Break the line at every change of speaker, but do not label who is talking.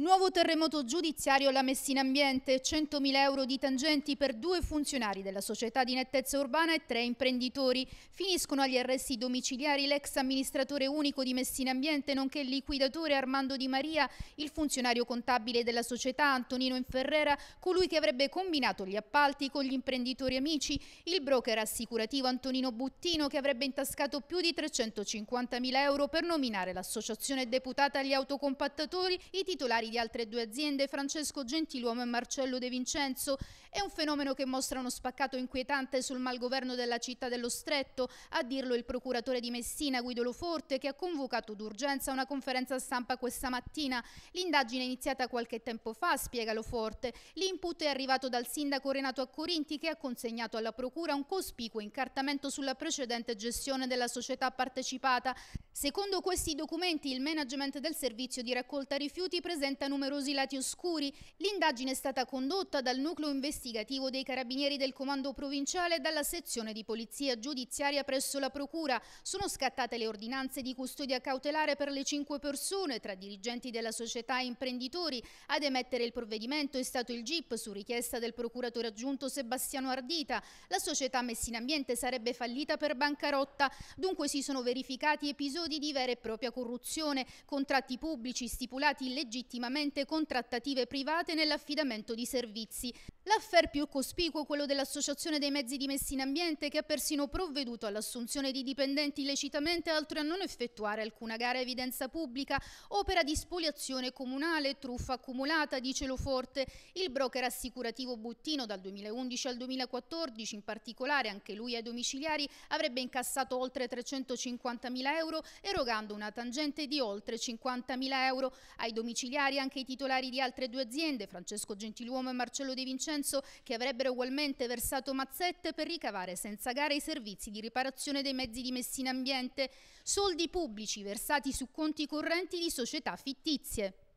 Nuovo terremoto giudiziario alla Messina Ambiente, 100.000 euro di tangenti per due funzionari della società di nettezza urbana e tre imprenditori. Finiscono agli arresti domiciliari l'ex amministratore unico di Messina Ambiente, nonché il liquidatore Armando Di Maria, il funzionario contabile della società Antonino Inferrera, colui che avrebbe combinato gli appalti con gli imprenditori amici, il broker assicurativo Antonino Buttino che avrebbe intascato più di 350.000 euro per nominare l'associazione deputata agli autocompattatori, i titolari di altre due aziende, Francesco Gentiluomo e Marcello De Vincenzo. È un fenomeno che mostra uno spaccato inquietante sul malgoverno della città dello Stretto, a dirlo il procuratore di Messina Guido Loforte che ha convocato d'urgenza una conferenza stampa questa mattina. L'indagine è iniziata qualche tempo fa, spiega Loforte. L'input è arrivato dal sindaco Renato Accorinti che ha consegnato alla procura un cospicuo incartamento sulla precedente gestione della società partecipata. Secondo questi documenti il management del servizio di raccolta rifiuti presenta presenta numerosi lati oscuri, l'indagine è stata condotta dal nucleo investigativo dei carabinieri del comando provinciale e dalla sezione di polizia giudiziaria presso la procura. Sono scattate le ordinanze di custodia cautelare per le cinque persone, tra dirigenti della società e imprenditori. Ad emettere il provvedimento è stato il GIP su richiesta del procuratore aggiunto Sebastiano Ardita. La società messa in Ambiente sarebbe fallita per bancarotta, dunque si sono verificati episodi di vera e propria corruzione, contratti pubblici stipulati illegittimamente legittimamente contrattative private nell'affidamento di servizi. L'affer più cospicuo è quello dell'Associazione dei Mezzi di in Ambiente che ha persino provveduto all'assunzione di dipendenti illecitamente altro a non effettuare alcuna gara a evidenza pubblica, opera di spoliazione comunale, truffa accumulata, dice lo forte. Il broker assicurativo Buttino dal 2011 al 2014, in particolare anche lui ai domiciliari, avrebbe incassato oltre 350.000 euro erogando una tangente di oltre 50.000 euro ai domiciliari contrari anche i titolari di altre due aziende, Francesco Gentiluomo e Marcello De Vincenzo, che avrebbero ugualmente versato mazzette per ricavare senza gara i servizi di riparazione dei mezzi di Messina Ambiente, soldi pubblici versati su conti correnti di società fittizie.